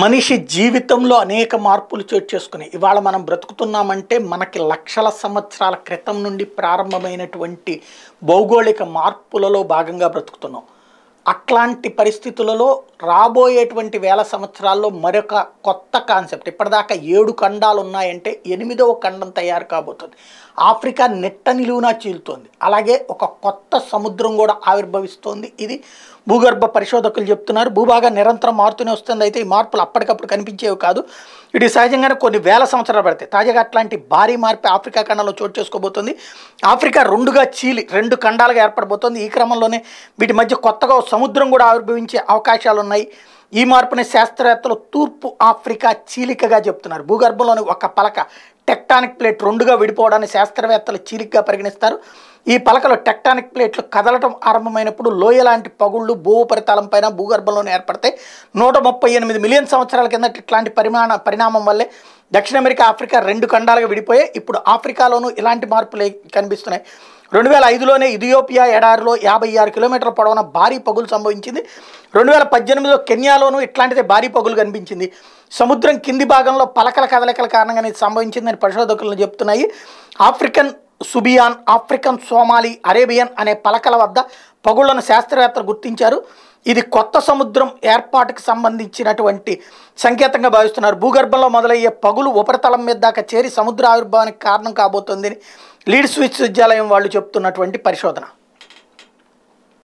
మనిషి జీవితంలో అనేక మార్పులు చోటు చేసుకుని ఇవాళ మనం బ్రతుకుతున్నామంటే మనకి లక్షల సంవత్సరాల క్రితం నుండి ప్రారంభమైనటువంటి భౌగోళిక మార్పులలో భాగంగా బ్రతుకుతున్నాం అట్లాంటి పరిస్థితులలో రాబోయేటువంటి వేల సంవత్సరాల్లో మరొక కొత్త కాన్సెప్ట్ ఇప్పటిదాకా ఏడు ఖండాలు ఉన్నాయంటే ఎనిమిదవ ఖండం తయారు కాబోతుంది ఆఫ్రికా నెట్ట నిలువునా చీలుతోంది అలాగే ఒక కొత్త సముద్రం కూడా ఆవిర్భవిస్తోంది ఇది భూగర్భ పరిశోధకులు చెప్తున్నారు భూభాగం నిరంతరం మారుతూనే వస్తుంది అయితే ఈ మార్పులు అప్పటికప్పుడు కనిపించేవి కాదు ఇది సహజంగానే కొన్ని వేల సంవత్సరాలు పడతాయి తాజాగా అట్లాంటి భారీ మార్పు ఆఫ్రికా ఖండంలో చోటు చేసుకోబోతుంది ఆఫ్రికా రెండుగా చీలి రెండు ఖండాలుగా ఏర్పడబోతోంది ఈ క్రమంలోనే వీటి మధ్య కొత్తగా సముద్రం కూడా ఆవిర్భవించే అవకాశాలు ఉన్నాయి ఈ మార్పుని శాస్త్రవేత్తలు తూర్పు ఆఫ్రికా చీలికగా చెప్తున్నారు భూగర్భంలోని ఒక పలక టెక్టానిక్ ప్లేట్ రెండుగా విడిపోవడాన్ని శాస్త్రవేత్తలు చీలికగా పరిగణిస్తారు ఈ పలకలు టెక్టానిక్ ప్లేట్లు కదలటం ఆరంభమైనప్పుడు లోయ లాంటి పగుళ్ళు పైన భూగర్భంలోనే ఏర్పడతాయి నూట ముప్పై ఎనిమిది మిలియన్ సంవత్సరాల కిందట ఇట్లాంటి పరిమాణ పరిణామం వల్లే దక్షిణ అమెరికా ఆఫ్రికా రెండు ఖండాలుగా విడిపోయాయి ఇప్పుడు ఆఫ్రికాలోనూ ఇలాంటి మార్పులే కనిపిస్తున్నాయి రెండు వేల ఐదులోనే ఇథియోపియా ఎడారిలో యాభై ఆరు కిలోమీటర్ల పొడవున భారీ పగులు సంభవించింది రెండు వేల పద్దెనిమిదిలో కెన్యాలోనూ ఇట్లాంటిదే భారీ పగులు కనిపించింది సముద్రం కింది భాగంలో పలకల కదలికల కారణంగా సంభవించింది అని పరిశోధకులను చెప్తున్నాయి ఆఫ్రికన్ సుబియాన్ ఆఫ్రికన్ సోమాలి అరేబియన్ అనే పలకల వద్ద పగుళ్లను శాస్త్రవేత్తలు గుర్తించారు ఇది కొత్త సముద్రం ఏర్పాటుకు సంబంధించినటువంటి సంకేతంగా భావిస్తున్నారు భూగర్భంలో మొదలయ్యే పగులు ఉపరితలం మీద దాకా చేరి సముద్ర ఆవిర్భావానికి కారణం కాబోతోందని లీడ్స్ విశ్వవిద్యాలయం వాళ్ళు చెప్తున్నటువంటి పరిశోధన